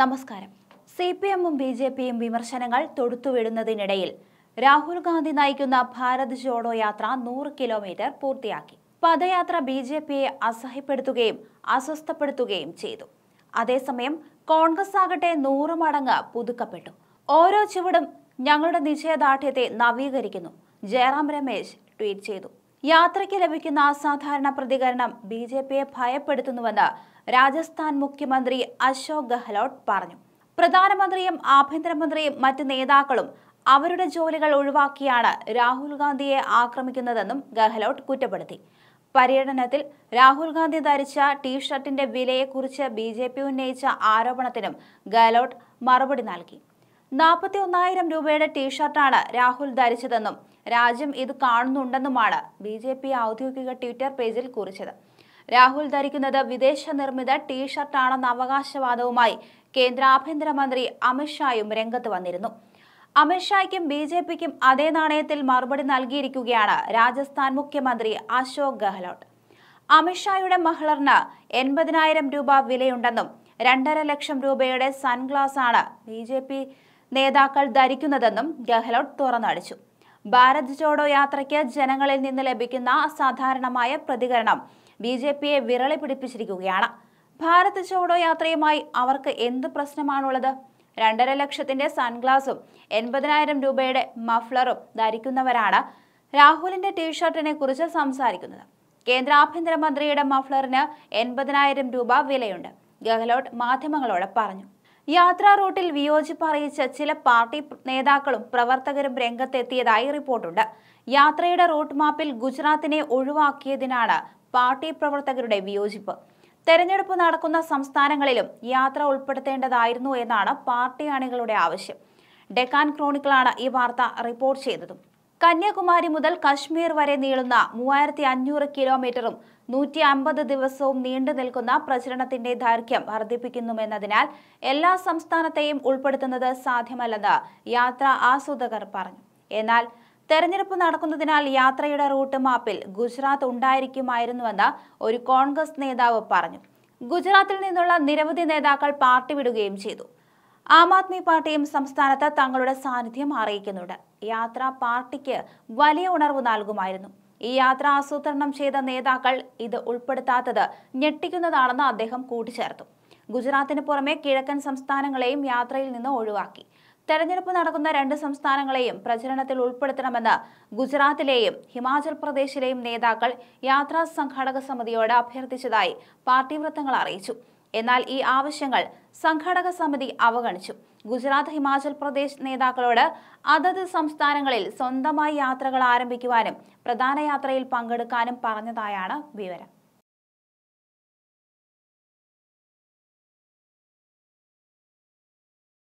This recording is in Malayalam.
നമസ്കാരം സി പി എമ്മും ബി ജെ പിയും വിമർശനങ്ങൾ തൊടുത്തുവിടുന്നതിനിടയിൽ രാഹുൽ ഗാന്ധി നയിക്കുന്ന ഭാരത് ജോഡോ യാത്ര നൂറ് കിലോമീറ്റർ പൂർത്തിയാക്കി പദയാത്ര ബി ജെ പിയെ അസഹ്യപ്പെടുത്തുകയും അസ്വസ്ഥപ്പെടുത്തുകയും ചെയ്തു അതേസമയം കോൺഗ്രസ് ആകട്ടെ നൂറ് മടങ്ങ് പുതുക്കപ്പെട്ടു ഓരോ ചുവടും ഞങ്ങളുടെ നിശ്ചയദാർഢ്യത്തെ നവീകരിക്കുന്നു ജയറാം രമേശ് ട്വീറ്റ് ചെയ്തു യാത്രയ്ക്ക് ലഭിക്കുന്ന അസാധാരണ പ്രതികരണം ബി ജെ പിയെ ഭയപ്പെടുത്തുന്നുവെന്ന് രാജസ്ഥാൻ മുഖ്യമന്ത്രി അശോക് ഗെഹ്ലോട്ട് പറഞ്ഞു പ്രധാനമന്ത്രിയും ആഭ്യന്തരമന്ത്രിയും മറ്റ് നേതാക്കളും അവരുടെ ജോലികൾ ഒഴിവാക്കിയാണ് രാഹുൽ ഗാന്ധിയെ ആക്രമിക്കുന്നതെന്നും ഗെഹ്ലോട്ട് കുറ്റപ്പെടുത്തി പര്യടനത്തിൽ രാഹുൽ ഗാന്ധി ധരിച്ച ടീഷർട്ടിന്റെ വിലയെക്കുറിച്ച് ബി ജെ പി ഉന്നയിച്ച ആരോപണത്തിനും ഗെഹ്ലോട്ട് മറുപടി നൽകി നാൽപ്പത്തി ഒന്നായിരം രൂപയുടെ ടീഷർട്ടാണ് രാഹുൽ ധരിച്ചതെന്നും രാജ്യം ഇത് കാണുന്നുണ്ടെന്നുമാണ് ബി ജെ പി ഔദ്യോഗിക ട്വിറ്റർ പേജിൽ കുറിച്ചത് രാഹുൽ ധരിക്കുന്നത് വിദേശ നിർമ്മിത ടീഷർട്ടാണെന്ന അവകാശവാദവുമായി കേന്ദ്ര ആഭ്യന്തരമന്ത്രി അമിത്ഷായും രംഗത്ത് വന്നിരുന്നു അമിത്ഷായ്ക്കും ബി ജെ പിക്കും അതേ നാണയത്തിൽ മറുപടി നൽകിയിരിക്കുകയാണ് രാജസ്ഥാൻ മുഖ്യമന്ത്രി അശോക് ഗെഹ്ലോട്ട് അമിത്ഷായുടെ മഹളറിന് എൺപതിനായിരം രൂപ വിലയുണ്ടെന്നും രണ്ടര ലക്ഷം രൂപയുടെ സൺഗ്ലാസ് ആണ് ബി നേതാക്കൾ ധരിക്കുന്നതെന്നും ഗെഹ്ലോട്ട് തുറന്നടിച്ചു ഭാരത് ജോഡോ യാത്രയ്ക്ക് ജനങ്ങളിൽ നിന്ന് ലഭിക്കുന്ന അസാധാരണമായ പ്രതികരണം ബി ജെ പിയെ വിരളി പിടിപ്പിച്ചിരിക്കുകയാണ് ഭാരത് ജോഡോ യാത്രയുമായി അവർക്ക് എന്ത് പ്രശ്നമാണുള്ളത് രണ്ടര ലക്ഷത്തിന്റെ സൺഗ്ലാസും എൺപതിനായിരം രൂപയുടെ മഫ്ലറും ധരിക്കുന്നവരാണ് രാഹുലിന്റെ ടീഷർട്ടിനെ കുറിച്ച് സംസാരിക്കുന്നത് കേന്ദ്ര ആഭ്യന്തരമന്ത്രിയുടെ മഫ്ലറിന് എൺപതിനായിരം രൂപ വിലയുണ്ട് ഗെഹ്ലോട്ട് മാധ്യമങ്ങളോട് പറഞ്ഞു യാത്രാ റൂട്ടിൽ വിയോജിപ്പ് അറിയിച്ച ചില പാർട്ടി നേതാക്കളും പ്രവർത്തകരും രംഗത്തെത്തിയതായി റിപ്പോർട്ടുണ്ട് യാത്രയുടെ റൂട്ട് മാപ്പിൽ ഗുജറാത്തിനെ ഒഴിവാക്കിയതിനാണ് പാർട്ടി പ്രവർത്തകരുടെ വിയോജിപ്പ് തെരഞ്ഞെടുപ്പ് നടക്കുന്ന സംസ്ഥാനങ്ങളിലും യാത്ര ഉൾപ്പെടുത്തേണ്ടതായിരുന്നു എന്നാണ് പാർട്ടി അണികളുടെ ആവശ്യം ഡെക്കാൻ ക്രോണിക്കിളാണ് ഈ വാർത്ത റിപ്പോർട്ട് ചെയ്തതും കന്യാകുമാരി മുതൽ കശ്മീർ വരെ നീളുന്ന മൂവായിരത്തി അഞ്ഞൂറ് കിലോമീറ്ററും നൂറ്റി അമ്പത് ദിവസവും നീണ്ടു നിൽക്കുന്ന പ്രചരണത്തിന്റെ ദൈർഘ്യം വർദ്ധിപ്പിക്കുന്നുവെന്നതിനാൽ എല്ലാ സംസ്ഥാനത്തെയും ഉൾപ്പെടുത്തുന്നത് സാധ്യമല്ലെന്ന് യാത്ര ആസൂതകർ പറഞ്ഞു എന്നാൽ തെരഞ്ഞെടുപ്പ് നടക്കുന്നതിനാൽ യാത്രയുടെ റൂട്ട് മാപ്പിൽ ഗുജറാത്ത് ഉണ്ടായിരിക്കുമായിരുന്നുവെന്ന് ഒരു കോൺഗ്രസ് നേതാവ് പറഞ്ഞു ഗുജറാത്തിൽ നിന്നുള്ള നിരവധി നേതാക്കൾ പാർട്ടി വിടുകയും ചെയ്തു ആം ആദ്മി പാർട്ടിയും സംസ്ഥാനത്ത് തങ്ങളുടെ സാന്നിധ്യം അറിയിക്കുന്നുണ്ട് യാത്ര പാർട്ടിക്ക് വലിയ ഉണർവ് നൽകുമായിരുന്നു ഈ യാത്ര ആസൂത്രണം ചെയ്ത നേതാക്കൾ ഇത് ഉൾപ്പെടുത്താത്തത് ഞെട്ടിക്കുന്നതാണെന്ന് അദ്ദേഹം കൂട്ടിച്ചേർത്തു ഗുജറാത്തിന് പുറമെ കിഴക്കൻ സംസ്ഥാനങ്ങളെയും യാത്രയിൽ നിന്ന് ഒഴിവാക്കി തെരഞ്ഞെടുപ്പ് നടക്കുന്ന രണ്ട് സംസ്ഥാനങ്ങളെയും പ്രചരണത്തിൽ ഉൾപ്പെടുത്തണമെന്ന് ഗുജറാത്തിലെയും ഹിമാചൽ പ്രദേശിലെയും നേതാക്കൾ യാത്രാ സംഘാടക സമിതിയോട് അഭ്യർത്ഥിച്ചതായി പാർട്ടി വൃത്തങ്ങൾ അറിയിച്ചു എന്നാൽ ഈ ആവശ്യങ്ങൾ സംഘാടക സമിതി അവഗണിച്ചു ഗുജറാത്ത് ഹിമാചൽ പ്രദേശ് നേതാക്കളോട് അതത് സംസ്ഥാനങ്ങളിൽ സ്വന്തമായി യാത്രകൾ ആരംഭിക്കുവാനും പ്രധാന യാത്രയിൽ പങ്കെടുക്കാനും പറഞ്ഞതായാണ് വിവരം